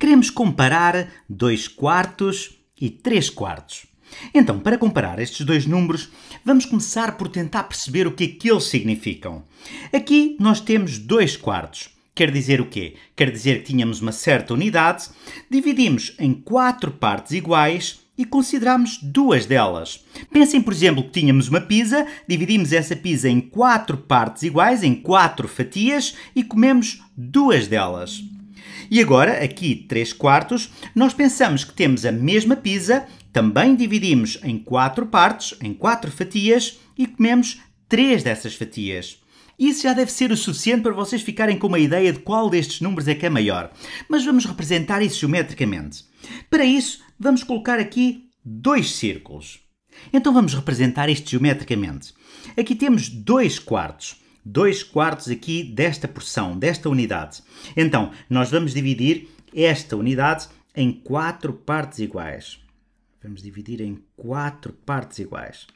queremos comparar 2 quartos e 3 quartos. Então, para comparar estes dois números, vamos começar por tentar perceber o que é que eles significam. Aqui nós temos 2 quartos. Quer dizer o quê? Quer dizer que tínhamos uma certa unidade, dividimos em quatro partes iguais e consideramos duas delas. Pensem, por exemplo, que tínhamos uma pizza, dividimos essa pizza em quatro partes iguais, em quatro fatias, e comemos duas delas. E agora, aqui 3 quartos, nós pensamos que temos a mesma pizza, também dividimos em 4 partes, em 4 fatias, e comemos 3 dessas fatias. Isso já deve ser o suficiente para vocês ficarem com uma ideia de qual destes números é que é maior. Mas vamos representar isso geometricamente. Para isso, vamos colocar aqui dois círculos. Então vamos representar isto geometricamente. Aqui temos 2 quartos. 2 quartos aqui desta porção, desta unidade. Então, nós vamos dividir esta unidade em quatro partes iguais. Vamos dividir em quatro partes iguais.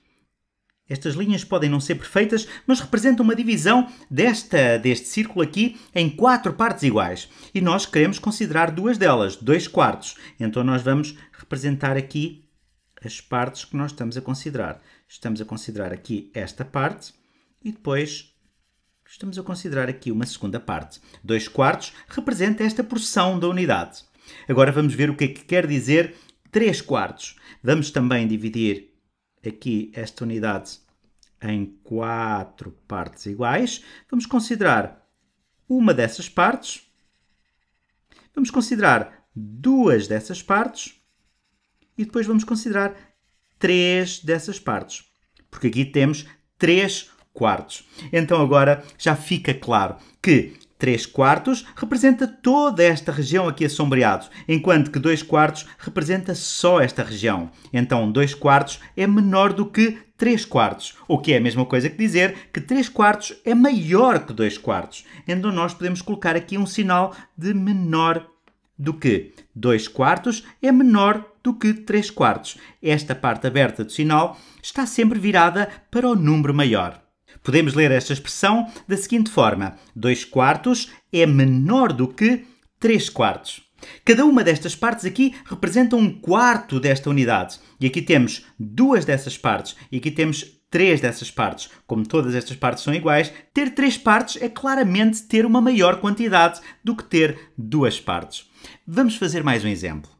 Estas linhas podem não ser perfeitas, mas representam uma divisão desta, deste círculo aqui em quatro partes iguais. E nós queremos considerar duas delas, dois quartos. Então nós vamos representar aqui as partes que nós estamos a considerar. Estamos a considerar aqui esta parte e depois Estamos a considerar aqui uma segunda parte. 2 quartos representa esta porção da unidade. Agora vamos ver o que é que quer dizer 3 quartos. Vamos também dividir aqui esta unidade em quatro partes iguais. Vamos considerar uma dessas partes. Vamos considerar duas dessas partes. E depois vamos considerar três dessas partes. Porque aqui temos três quartos. Então agora já fica claro que 3 quartos representa toda esta região aqui a enquanto que 2 quartos representa só esta região. Então 2 quartos é menor do que 3 quartos, o que é a mesma coisa que dizer que 3 quartos é maior que 2 quartos. Então nós podemos colocar aqui um sinal de menor do que 2 quartos é menor do que 3 quartos. Esta parte aberta do sinal está sempre virada para o número maior. Podemos ler esta expressão da seguinte forma: 2 quartos é menor do que 3 quartos. Cada uma destas partes aqui representa um quarto desta unidade. E aqui temos duas dessas partes e aqui temos três dessas partes. Como todas estas partes são iguais, ter três partes é claramente ter uma maior quantidade do que ter duas partes. Vamos fazer mais um exemplo.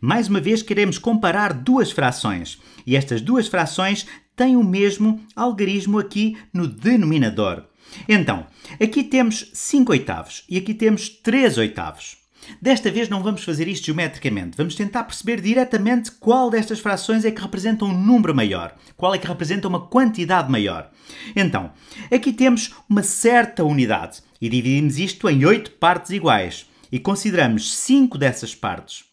Mais uma vez queremos comparar duas frações e estas duas frações tem o mesmo algarismo aqui no denominador. Então, aqui temos 5 oitavos e aqui temos 3 oitavos. Desta vez não vamos fazer isto geometricamente, vamos tentar perceber diretamente qual destas frações é que representa um número maior, qual é que representa uma quantidade maior. Então, aqui temos uma certa unidade e dividimos isto em 8 partes iguais e consideramos 5 dessas partes.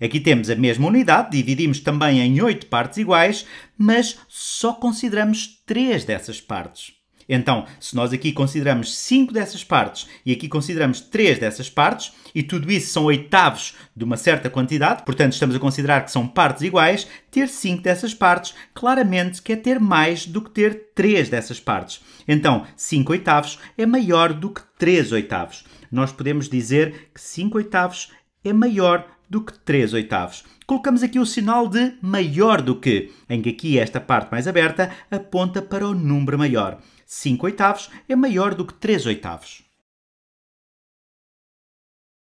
Aqui temos a mesma unidade, dividimos também em 8 partes iguais, mas só consideramos 3 dessas partes. Então, se nós aqui consideramos 5 dessas partes e aqui consideramos 3 dessas partes, e tudo isso são oitavos de uma certa quantidade, portanto estamos a considerar que são partes iguais, ter 5 dessas partes claramente quer ter mais do que ter 3 dessas partes. Então, 5 oitavos é maior do que 3 oitavos. Nós podemos dizer que 5 oitavos é maior do que 3 oitavos. Colocamos aqui o sinal de maior do que, em que aqui esta parte mais aberta aponta para o número maior. 5 oitavos é maior do que 3 oitavos.